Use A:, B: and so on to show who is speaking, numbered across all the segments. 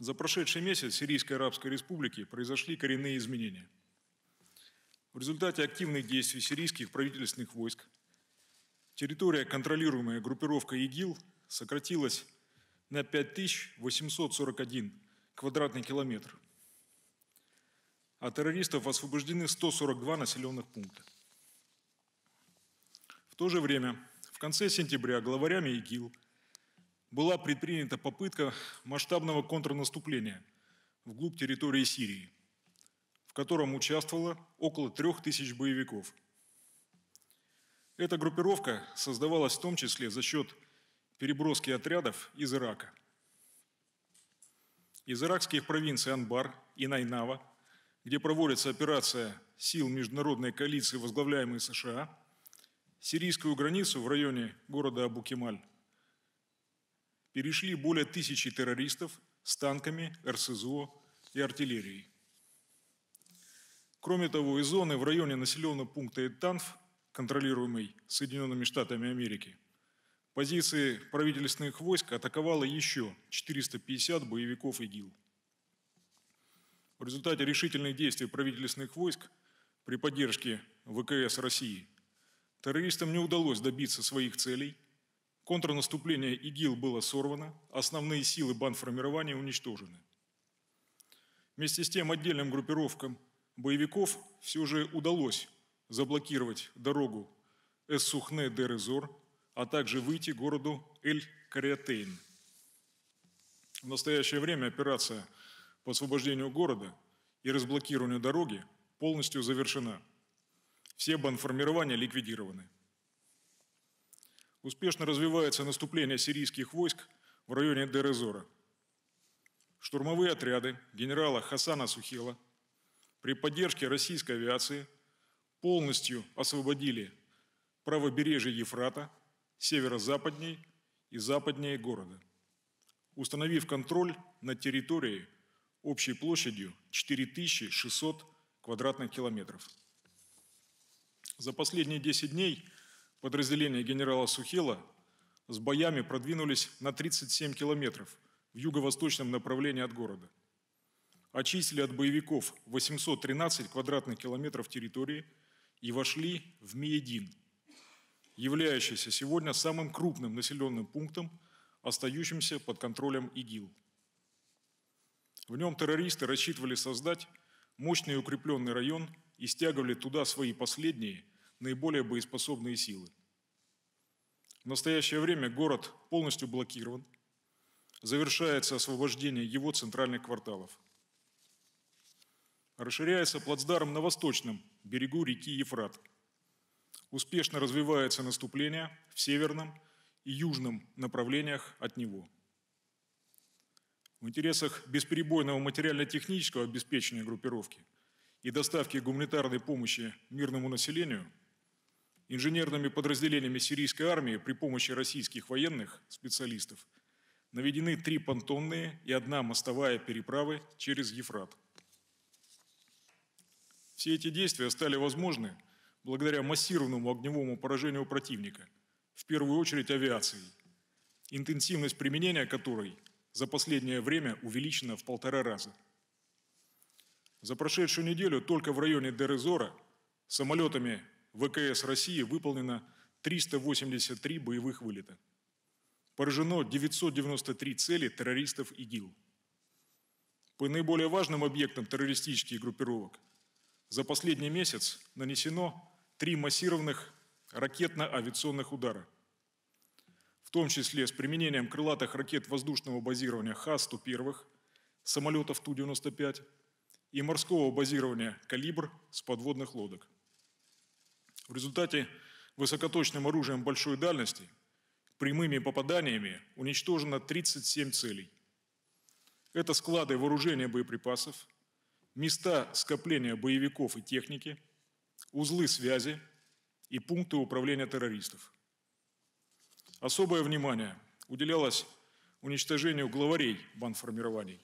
A: За прошедший месяц в Сирийской Арабской Республике произошли коренные изменения. В результате активных действий сирийских правительственных войск территория, контролируемая группировкой ИГИЛ, сократилась на 5841 квадратный километр, а террористов освобождены 142 населенных пункта. В то же время в конце сентября главарями ИГИЛ – была предпринята попытка масштабного контрнаступления вглубь территории Сирии, в котором участвовало около трех тысяч боевиков. Эта группировка создавалась в том числе за счет переброски отрядов из Ирака. Из иракских провинций Анбар и Найнава, где проводится операция сил международной коалиции, возглавляемой США, сирийскую границу в районе города Абу-Кемаль перешли более тысячи террористов с танками, РСЗО и артиллерией. Кроме того, из зоны в районе населенного пункта Этанф, контролируемой Соединенными Штатами Америки, позиции правительственных войск атаковало еще 450 боевиков ИГИЛ. В результате решительных действий правительственных войск при поддержке ВКС России террористам не удалось добиться своих целей – Контрнаступление ИГИЛ было сорвано, основные силы бандформирования уничтожены. Вместе с тем отдельным группировкам боевиков все же удалось заблокировать дорогу Эссухне-Дерезор, а также выйти к городу Эль-Кариатейн. В настоящее время операция по освобождению города и разблокированию дороги полностью завершена. Все банформирования ликвидированы. Успешно развивается наступление сирийских войск в районе Дерезора. Штурмовые отряды генерала Хасана Сухила при поддержке российской авиации полностью освободили правобережье Ефрата, северо-западней и западнее города, установив контроль над территорией общей площадью 4600 квадратных километров. За последние 10 дней – подразделения генерала Сухила с боями продвинулись на 37 километров в юго-восточном направлении от города. Очистили от боевиков 813 квадратных километров территории и вошли в Миедин, являющийся сегодня самым крупным населенным пунктом, остающимся под контролем ИГИЛ. В нем террористы рассчитывали создать мощный укрепленный район и стягивали туда свои последние – наиболее боеспособные силы. В настоящее время город полностью блокирован, завершается освобождение его центральных кварталов. Расширяется плацдарм на восточном берегу реки Ефрат. Успешно развивается наступление в северном и южном направлениях от него. В интересах бесперебойного материально-технического обеспечения группировки – и доставки гуманитарной помощи мирному населению, инженерными подразделениями сирийской армии при помощи российских военных специалистов наведены три понтонные и одна мостовая переправы через Ефрат. Все эти действия стали возможны благодаря массированному огневому поражению противника, в первую очередь авиацией, интенсивность применения которой за последнее время увеличена в полтора раза. За прошедшую неделю только в районе Дерезора самолетами ВКС России выполнено 383 боевых вылета. Поражено 993 цели террористов ИГИЛ. По наиболее важным объектам террористических группировок за последний месяц нанесено три массированных ракетно-авиационных удара, в том числе с применением крылатых ракет воздушного базирования Х-101, самолетов Ту-95 и морского базирования «Калибр» с подводных лодок – в результате высокоточным оружием большой дальности прямыми попаданиями уничтожено 37 целей. Это склады вооружения боеприпасов, места скопления боевиков и техники, узлы связи и пункты управления террористов. Особое внимание уделялось уничтожению главарей банформирований.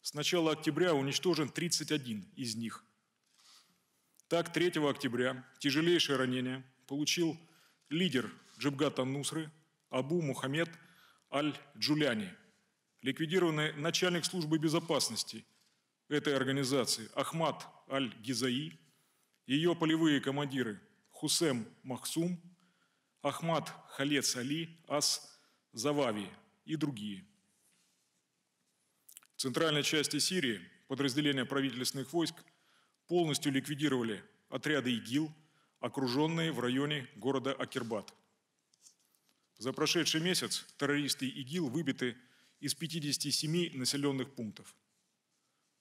A: С начала октября уничтожен 31 из них. Так, 3 октября тяжелейшее ранение получил лидер Джибгата Нусры Абу Мухаммед Аль-Джуляни, ликвидированный начальник службы безопасности этой организации Ахмад Аль-Гизаи, ее полевые командиры Хусем Махсум, Ахмад Халец Али, Ас Завави и другие. В центральной части Сирии подразделения правительственных войск – полностью ликвидировали отряды ИГИЛ, окруженные в районе города Акербат. За прошедший месяц террористы ИГИЛ выбиты из 57 населенных пунктов.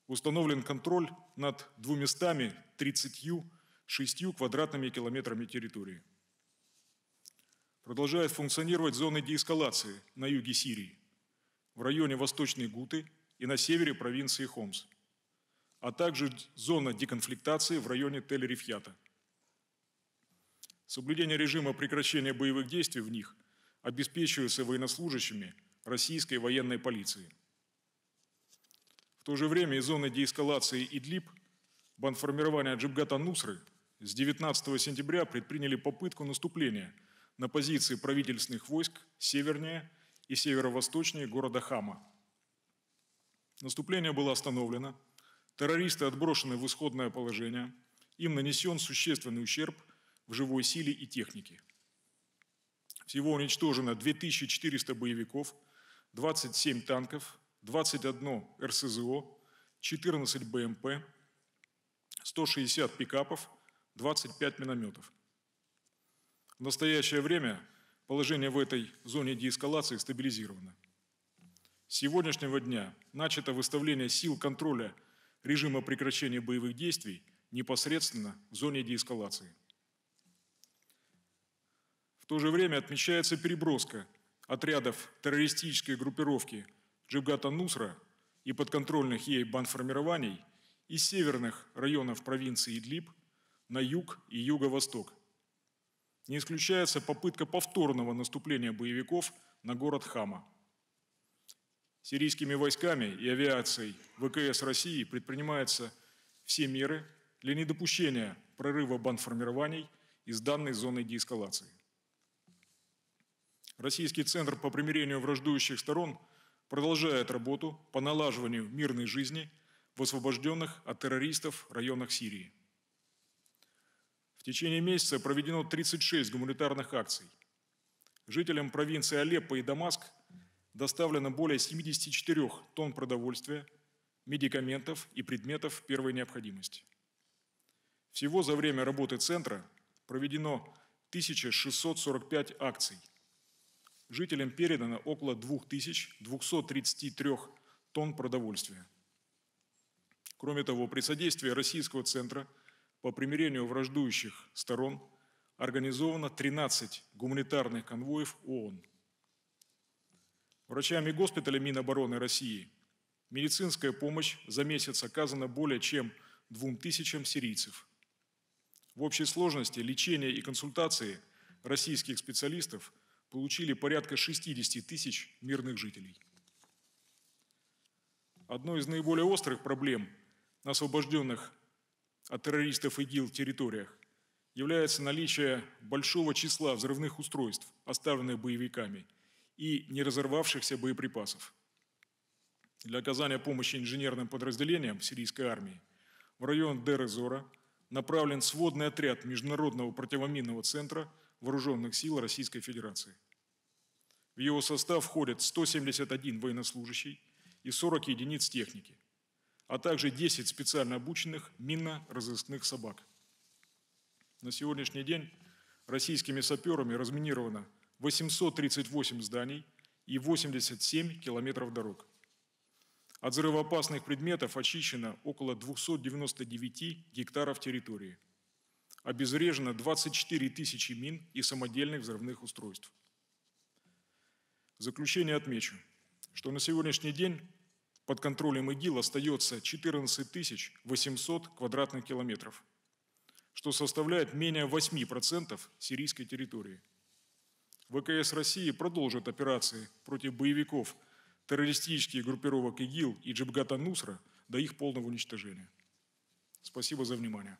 A: Установлен контроль над 236 квадратными километрами территории. Продолжает функционировать зоны деэскалации на юге Сирии, в районе Восточной Гуты и на севере провинции Хомс – а также зона деконфликтации в районе Тель-Рифьята. Соблюдение режима прекращения боевых действий в них обеспечивается военнослужащими российской военной полиции. В то же время из зоны деэскалации Идлиб банформирования Джибгата Нусры с 19 сентября предприняли попытку наступления на позиции правительственных войск севернее и северо-восточнее города Хама. Наступление было остановлено – Террористы отброшены в исходное положение, им нанесен существенный ущерб в живой силе и технике. Всего уничтожено 2400 боевиков, 27 танков, 21 РСЗО, 14 БМП, 160 пикапов, 25 минометов. В настоящее время положение в этой зоне деэскалации стабилизировано. С сегодняшнего дня начато выставление сил контроля – режима прекращения боевых действий непосредственно в зоне деэскалации. В то же время отмечается переброска отрядов террористической группировки Джибгата Нусра и подконтрольных ей банформирований из северных районов провинции Идлиб на юг и юго-восток. Не исключается попытка повторного наступления боевиков на город Хама – сирийскими войсками и авиацией ВКС России предпринимаются все меры для недопущения прорыва бандформирований из данной зоны деэскалации. Российский Центр по примирению враждующих сторон продолжает работу по налаживанию мирной жизни в освобожденных от террористов районах Сирии. В течение месяца проведено 36 гуманитарных акций. Жителям провинции Алеппо и Дамаск – доставлено более 74 тонн продовольствия, медикаментов и предметов первой необходимости. Всего за время работы центра проведено 1645 акций. Жителям передано около 2233 тонн продовольствия. Кроме того, при содействии Российского центра по примирению враждующих сторон организовано 13 гуманитарных конвоев ООН – Врачами госпиталя Минобороны России медицинская помощь за месяц оказана более чем двум тысячам сирийцев. В общей сложности лечение и консультации российских специалистов получили порядка 60 тысяч мирных жителей. Одной из наиболее острых проблем на освобожденных от террористов ИГИЛ территориях является наличие большого числа взрывных устройств, оставленных боевиками – и не разорвавшихся боеприпасов. Для оказания помощи инженерным подразделениям сирийской армии в район Дер-Эзора направлен сводный отряд Международного противоминного центра Вооруженных сил Российской Федерации. В его состав входят 171 военнослужащий и 40 единиц техники, а также 10 специально обученных минно-розыскных собак. На сегодняшний день российскими саперами разминировано 838 зданий и 87 километров дорог. От взрывоопасных предметов очищено около 299 гектаров территории. Обезврежено 24 тысячи мин и самодельных взрывных устройств. В заключение отмечу, что на сегодняшний день под контролем ИГИЛ остается 14 800 квадратных километров, что составляет менее 8% сирийской территории – ВКС России продолжит операции против боевиков террористических группировок ИГИЛ и Джибгата Нусра до их полного уничтожения. Спасибо за внимание.